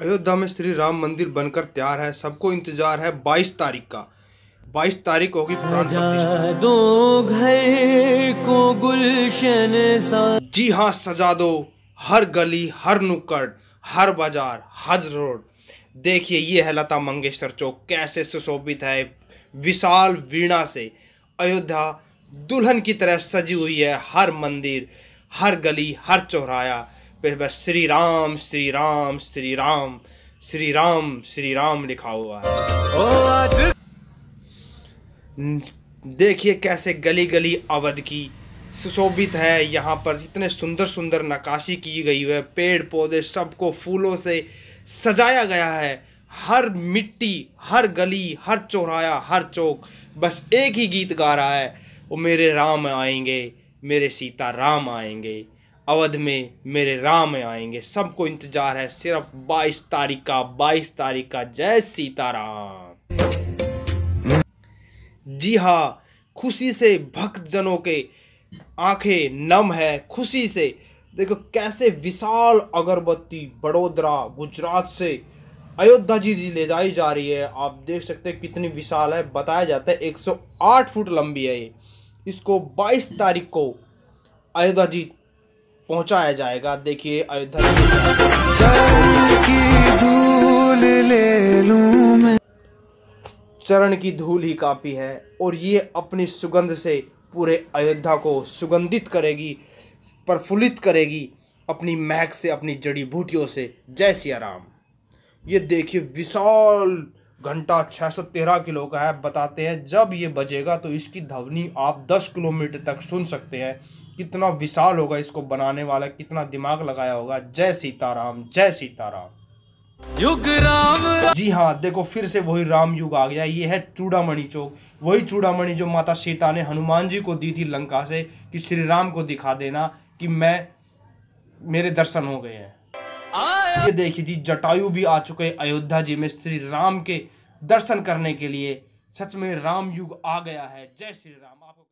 अयोध्या में श्री राम मंदिर बनकर तैयार है सबको इंतजार है 22 तारीख का 22 तारीख होगी दो घर को गुलशन जी हाँ सजा दो हर गली हर नुक्कड़ हर बाजार हर रोड देखिए ये है लता मंगेशकर चौक कैसे सुशोभित है विशाल वीणा से अयोध्या दुल्हन की तरह सजी हुई है हर मंदिर हर गली हर चौराया बस श्री राम श्री राम श्री राम श्री राम श्री राम लिखा हुआ है देखिए कैसे गली गली अवध की सुशोभित है यहाँ पर इतने सुंदर सुंदर नकाशी की गई है पेड़ पौधे सबको फूलों से सजाया गया है हर मिट्टी हर गली हर चौराया हर चौक बस एक ही गीत गा रहा है वो मेरे राम आएंगे मेरे सीता राम आएंगे अवध में मेरे राम आएंगे सबको इंतजार है सिर्फ 22 तारीख का 22 तारीख का जय सीताराम जी हाँ खुशी से भक्त जनों के आंखें नम है खुशी से देखो कैसे विशाल अगरबत्ती बड़ोदरा गुजरात से अयोध्या जी ले जाई जा रही है आप देख सकते हैं कितनी विशाल है बताया जाता है 108 फुट लंबी है ये इसको 22 तारीख को अयोध्या जी पहुंचाया जाएगा देखिए अयोध्या चरण की धूल ही काफ़ी है और ये अपनी सुगंध से पूरे अयोध्या को सुगंधित करेगी प्रफुल्लित करेगी अपनी महक से अपनी जड़ी बूटियों से जय सिया राम ये देखिए विशाल घंटा छः सौ तेरह किलो का है बताते हैं जब ये बजेगा तो इसकी ध्वनि आप दस किलोमीटर तक सुन सकते हैं कितना विशाल होगा इसको बनाने वाला कितना दिमाग लगाया होगा जय सीताराम जय सीताराम युग राम जी हाँ देखो फिर से वही राम युग आ गया ये है चूड़ामणि चौक वही चूड़ामणि जो माता सीता ने हनुमान जी को दी थी लंका से कि श्री राम को दिखा देना कि मैं मेरे दर्शन हो गए हैं ये देखिए जी जटायु भी आ चुके हैं अयोध्या जी में श्री राम के दर्शन करने के लिए सच में राम युग आ गया है जय श्री राम आप